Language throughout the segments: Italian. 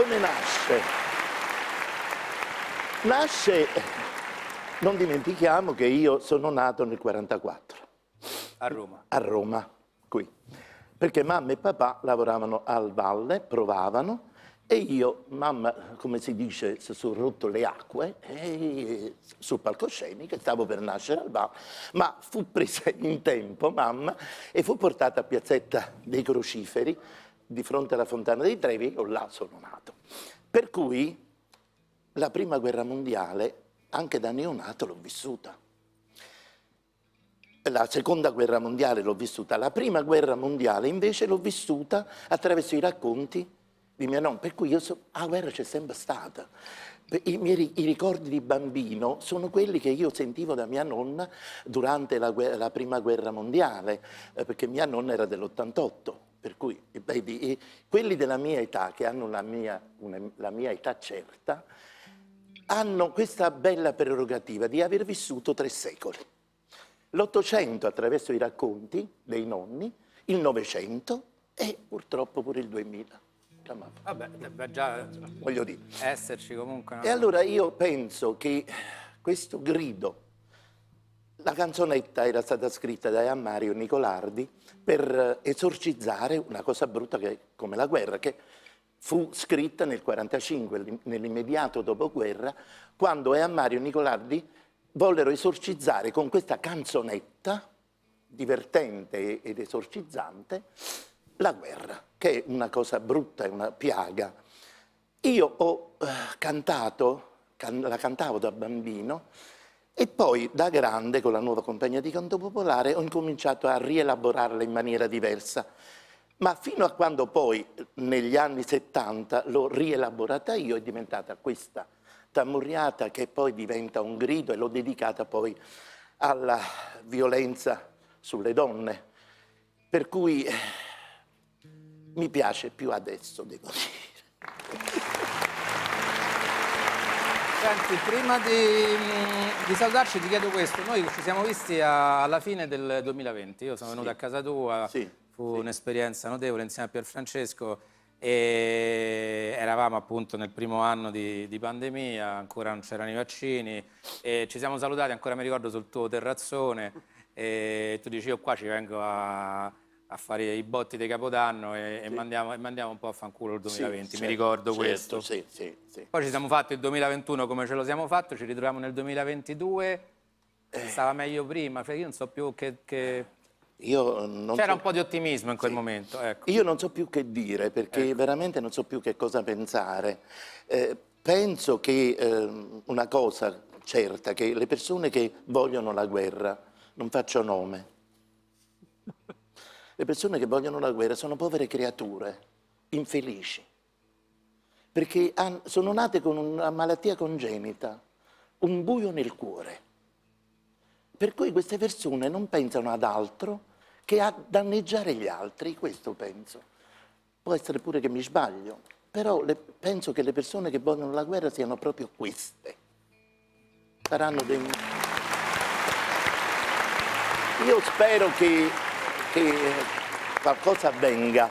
Come nasce? Nasce, non dimentichiamo che io sono nato nel 1944. A Roma. A Roma, qui. Perché mamma e papà lavoravano al valle, provavano, e io, mamma, come si dice, si sono rotto le acque e, sul palcoscenico, stavo per nascere al valle, ma fu presa in tempo, mamma, e fu portata a Piazzetta dei Crociferi di fronte alla fontana dei Trevi, io là sono nato. Per cui la prima guerra mondiale, anche da neonato, l'ho vissuta. La seconda guerra mondiale l'ho vissuta, la prima guerra mondiale invece l'ho vissuta attraverso i racconti di mia nonna, per cui io so, la guerra c'è sempre stata. I miei i ricordi di bambino sono quelli che io sentivo da mia nonna durante la, la prima guerra mondiale, eh, perché mia nonna era dell'88 per cui baby, quelli della mia età, che hanno la mia, una, la mia età certa, hanno questa bella prerogativa di aver vissuto tre secoli. L'Ottocento attraverso i racconti dei nonni, il Novecento e purtroppo pure il 2000. Vabbè, deve già voglio dire. esserci comunque. No? E allora io penso che questo grido la canzonetta era stata scritta da Ammario Nicolardi per eh, esorcizzare una cosa brutta che, come la guerra, che fu scritta nel 1945, nell'immediato dopoguerra, quando Ammario Nicolardi vollero esorcizzare con questa canzonetta divertente ed esorcizzante la guerra, che è una cosa brutta, è una piaga. Io ho eh, cantato, can la cantavo da bambino, e poi da grande, con la nuova compagnia di canto popolare, ho incominciato a rielaborarla in maniera diversa. Ma fino a quando poi, negli anni 70, l'ho rielaborata io, è diventata questa tamurriata che poi diventa un grido e l'ho dedicata poi alla violenza sulle donne. Per cui eh, mi piace più adesso, devo dire. Senti, prima di, mm, di, salutarci ti chiedo questo. Noi ci siamo visti a, alla fine del 2020, io sono sì. venuto a casa tua, sì. fu sì. un'esperienza notevole insieme a Pier Francesco e eravamo appunto nel primo anno di, di pandemia, ancora non c'erano i vaccini e ci siamo salutati, ancora mi ricordo, sul tuo terrazzone e tu dici io qua ci vengo a a fare i botti di Capodanno e, sì. e, mandiamo, e mandiamo, un po' a fanculo il 2020, sì, mi certo, ricordo certo, questo. Sì, Poi ci siamo fatti il 2021 come ce lo siamo fatto, ci ritroviamo nel 2022, eh. stava meglio prima, cioè io non so più che... che... Eh, C'era so... un po' di ottimismo in quel momento. Ecco. Io non so più che dire, perché ecco. veramente non so più che cosa pensare. Eh, penso che eh, una cosa certa, che le persone che vogliono la guerra, non faccio nome, le persone che vogliono la guerra sono povere creature, infelici, perché sono nate con una malattia congenita, un buio nel cuore. Per cui queste persone non pensano ad altro che a danneggiare gli altri, questo penso. Può essere pure che mi sbaglio, però le, penso che le persone che vogliono la guerra siano proprio queste. Saranno dei... Io spero che che qualcosa avvenga,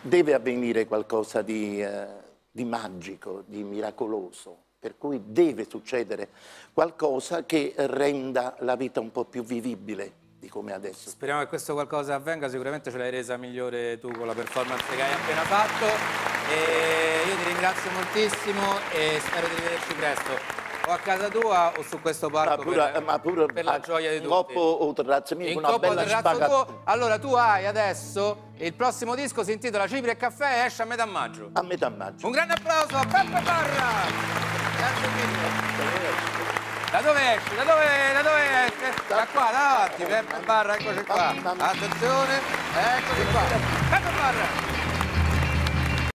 deve avvenire qualcosa di, eh, di magico, di miracoloso, per cui deve succedere qualcosa che renda la vita un po' più vivibile di come adesso. Speriamo che questo qualcosa avvenga, sicuramente ce l'hai resa migliore tu con la performance che hai appena fatto. E io ti ringrazio moltissimo e spero di rivederci presto o a casa tua o su questo parco ma pure, per, ma pure, per la gioia di tutti coppo o terrazzo mio, in una coppo bella terrazzo tuo allora tu hai adesso il prossimo disco si intitola Cipri e Caffè esce a metà maggio a metà maggio un grande applauso a Peppe Barra grazie mille da dove esce? Da dove, da dove esce? Da qua, davanti, Peppe Barra, eccoci qua. Attenzione, eccoci qua. Peppe Barra!